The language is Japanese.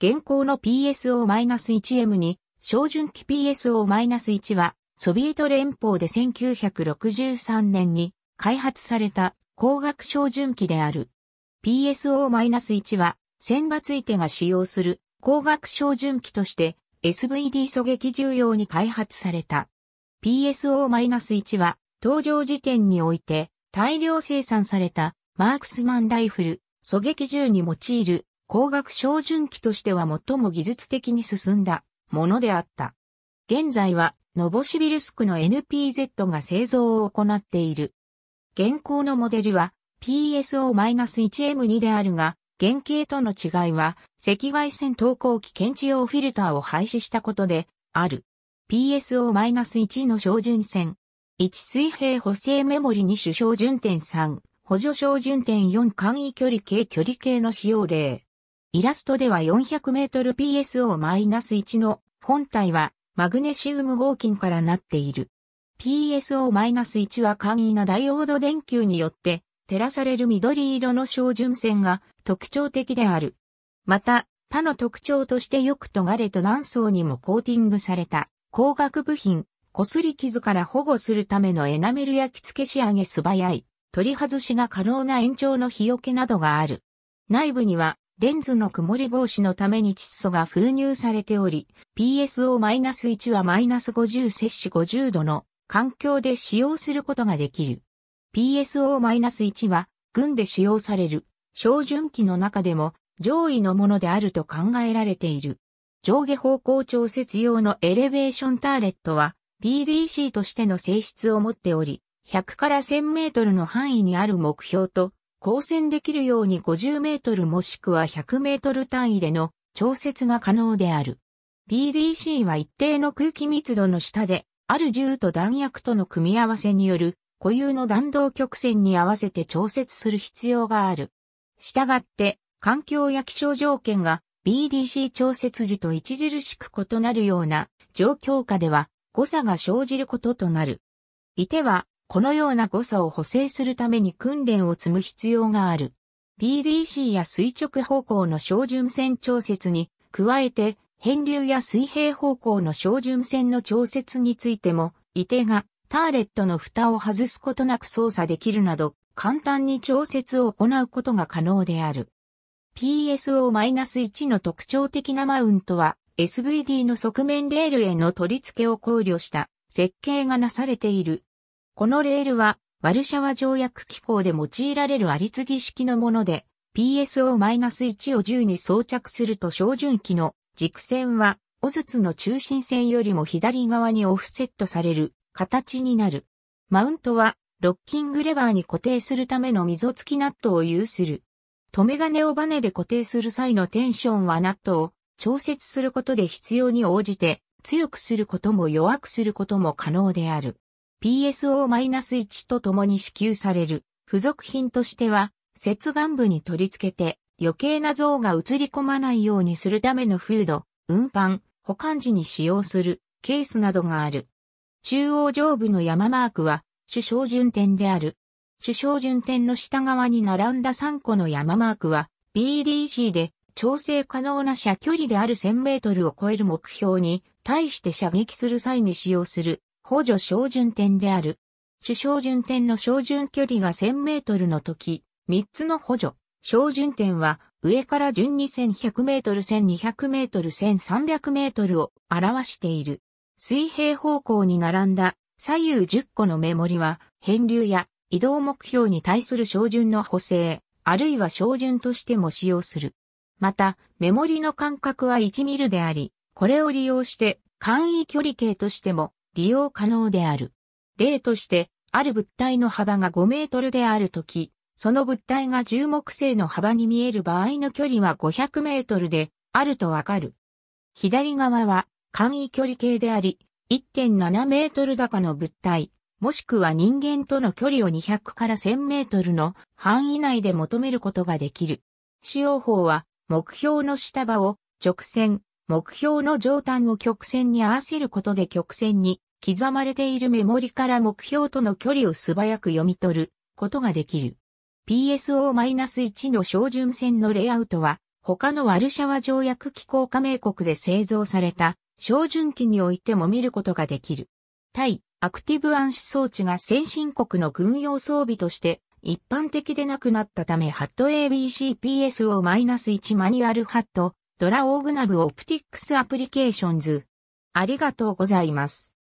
現行の PSO-1M に、照準機 PSO-1 は、ソビエト連邦で1963年に開発された光学照準機である。PSO-1 は、選抜いてが使用する光学照準機として SVD 狙撃重要に開発された。PSO-1 は、登場時点において大量生産されたマークスマンライフル、狙撃銃に用いる工学照準器としては最も技術的に進んだものであった。現在は、ノボシビルスクの NPZ が製造を行っている。現行のモデルは PSO-1M2 であるが、原型との違いは、赤外線投光器検知用フィルターを廃止したことで、ある。PSO-1 の照準線。1水平補正メモリ2主照準点3、補助照準点4簡易距離計距離計の使用例。イラストでは 400mPSO-1 の本体はマグネシウム合金からなっている。PSO-1 は簡易なダイオード電球によって照らされる緑色の照準線が特徴的である。また、他の特徴としてよく尖れと何層にもコーティングされた光学部品、擦り傷から保護するためのエナメル焼き付け仕上げ素早い、取り外しが可能な延長の日よけなどがある。内部にはレンズの曇り防止のために窒素が封入されており、PSO-1 は -50 摂氏50度の環境で使用することができる。PSO-1 は軍で使用される照準器の中でも上位のものであると考えられている。上下方向調節用のエレベーションターレットは PDC としての性質を持っており、100から1000メートルの範囲にある目標と交戦できるように50メートルもしくは100メートル単位での調節が可能である。PDC は一定の空気密度の下で、ある銃と弾薬との組み合わせによる固有の弾道曲線に合わせて調節する必要がある。したがって、環境や気象条件が BDC 調節時と著しく異なるような状況下では誤差が生じることとなる。いてはこのような誤差を補正するために訓練を積む必要がある。PDC や垂直方向の照準線調節に、加えて、変流や水平方向の照準線の調節についても、射手がターレットの蓋を外すことなく操作できるなど、簡単に調節を行うことが可能である。PSO-1 の特徴的なマウントは、SVD の側面レールへの取り付けを考慮した設計がなされているこのレールは、ワルシャワ条約機構で用いられるありつぎ式のもので、PSO-1 を10に装着すると照準器の軸線は、オズツの中心線よりも左側にオフセットされる形になる。マウントは、ロッキングレバーに固定するための溝付きナットを有する。留め金をバネで固定する際のテンションはナットを調節することで必要に応じて強くすることも弱くすることも可能である。PSO-1 と共に支給される付属品としては、接岸部に取り付けて余計な像が映り込まないようにするためのフード、運搬、保管時に使用するケースなどがある。中央上部の山マークは首相順点である。首相順点の下側に並んだ3個の山マークは BDC で調整可能な射距離である1000メートルを超える目標に対して射撃する際に使用する補助照準点である。主照準点の照準距離が1000メートルの時、3つの補助、照準点は上から順に1100メートル、1200メートル、1300メートルを表している。水平方向に並んだ左右10個の目盛りは、変流や移動目標に対する照準の補正、あるいは照準としても使用する。また、目盛りの間隔は1ミルであり、これを利用して、簡易距離計としても利用可能である。例として、ある物体の幅が5メートルであるとき、その物体が重木星の幅に見える場合の距離は500メートルであるとわかる。左側は簡易距離計であり、1.7メートル高の物体、もしくは人間との距離を200から1000メートルの範囲内で求めることができる。使用法は、目標の下場を直線、目標の上端を曲線に合わせることで曲線に刻まれているメモリから目標との距離を素早く読み取ることができる。PSO-1 の照準線のレイアウトは、他のワルシャワ条約機構加盟国で製造された照準機においても見ることができる。対アクティブ暗視装置が先進国の軍用装備として一般的でなくなったため、ハット ABCPSO-1 マニュアルハット、ドラオーグナブオプティックスアプリケーションズ。ありがとうございます。